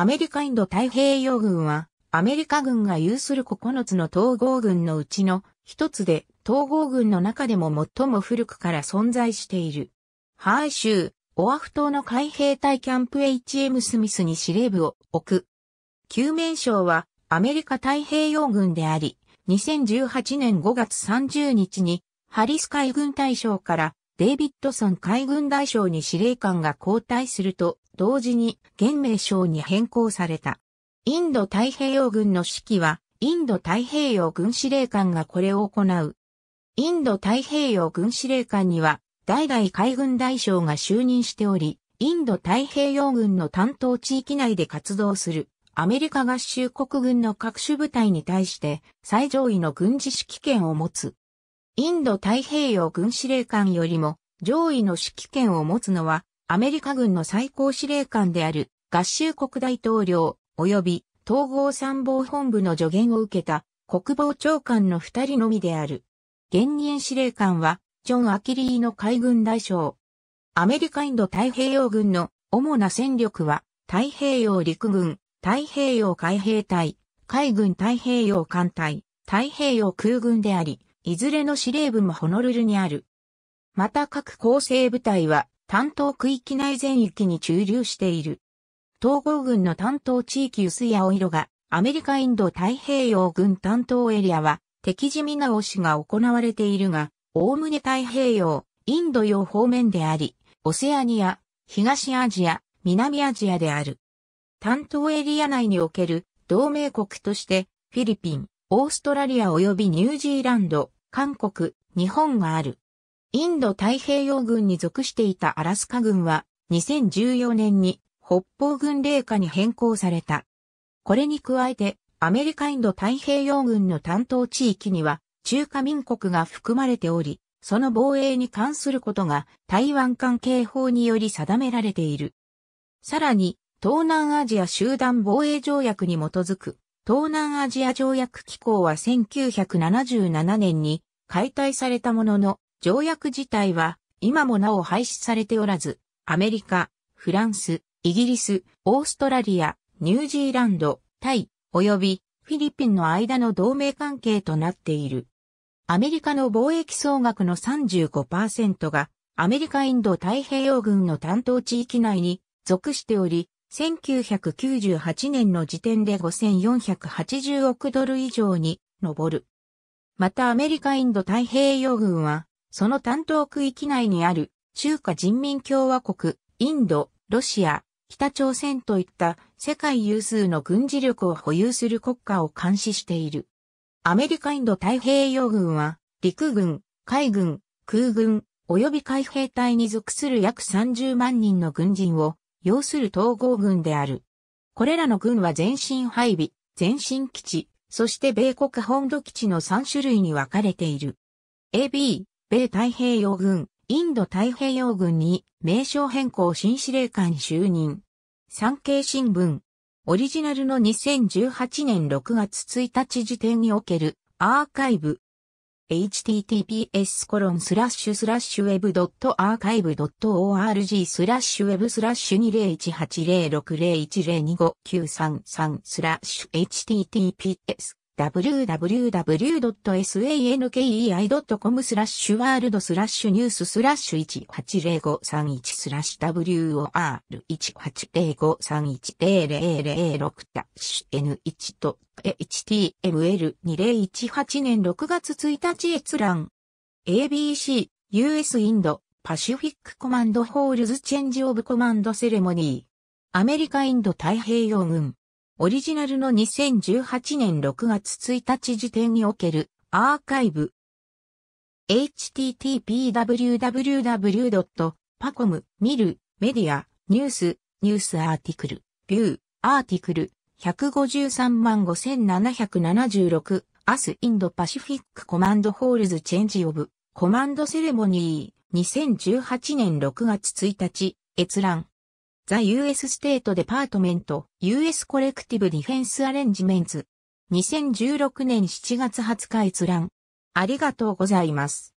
アメリカインド太平洋軍は、アメリカ軍が有する9つの統合軍のうちの一つで、統合軍の中でも最も古くから存在している。ハーイ州、オアフ島の海兵隊キャンプ HM スミスに司令部を置く。旧名称はアメリカ太平洋軍であり、2018年5月30日にハリス海軍大将からデイビッドソン海軍大将に司令官が交代すると、同時に現名称に変更された。インド太平洋軍の指揮は、インド太平洋軍司令官がこれを行う。インド太平洋軍司令官には、代々海軍大将が就任しており、インド太平洋軍の担当地域内で活動するアメリカ合衆国軍の各種部隊に対して最上位の軍事指揮権を持つ。インド太平洋軍司令官よりも上位の指揮権を持つのはアメリカ軍の最高司令官である合衆国大統領及び統合参謀本部の助言を受けた国防長官の二人のみである。現任司令官はジョン・アキリーの海軍大将。アメリカインド太平洋軍の主な戦力は太平洋陸軍、太平洋海兵隊、海軍太平洋艦隊、太平洋空軍であり、いずれの司令部もホノルルにある。また各構成部隊は担当区域内全域に駐留している。統合軍の担当地域薄い青色が、アメリカインド太平洋軍担当エリアは、敵地見直しが行われているが、おおむね太平洋、インド洋方面であり、オセアニア、東アジア、南アジアである。担当エリア内における同盟国として、フィリピン、オーストラリア及びニュージーランド、韓国、日本がある。インド太平洋軍に属していたアラスカ軍は2014年に北方軍令下に変更された。これに加えてアメリカインド太平洋軍の担当地域には中華民国が含まれており、その防衛に関することが台湾関係法により定められている。さらに、東南アジア集団防衛条約に基づく、東南アジア条約機構は1977年に解体されたものの、条約自体は今もなお廃止されておらず、アメリカ、フランス、イギリス、オーストラリア、ニュージーランド、タイ、及びフィリピンの間の同盟関係となっている。アメリカの貿易総額の35%がアメリカインド太平洋軍の担当地域内に属しており、1998年の時点で5480億ドル以上に上る。またアメリカインド太平洋軍はその担当区域内にある中華人民共和国、インド、ロシア、北朝鮮といった世界有数の軍事力を保有する国家を監視している。アメリカインド太平洋軍は陸軍、海軍、空軍、及び海兵隊に属する約30万人の軍人を要する統合軍である。これらの軍は全身配備、全身基地、そして米国本土基地の3種類に分かれている。AB、米太平洋軍、インド太平洋軍に名称変更新司令官就任。産経新聞。オリジナルの2018年6月1日時点におけるアーカイブ。https w e b a r c h i v e org スラッシュウェブスラッシュ20180601025933スラッシュ https www.sankei.com スラッシュワールドスラッシュニューススラッシュ180531スラッシュ WOR1805310006 ダッシュ N1 と HTML2018 年6月1日閲覧 ABC US インドパシフィックコマンドホールズチェンジオブコマンドセレモニーアメリカインド太平洋軍オリジナルの2018年6月1日時点におけるアーカイブ。http://www.pacom 見るメディアニュースニュースアーティクルビューアーティクル1535776アスインドパシフィックコマンドホールズチェンジオブコマンドセレモニー2018年6月1日閲覧 The US State Department US Collective Defense Arrangements 2016年7月20日閲覧。ありがとうございます。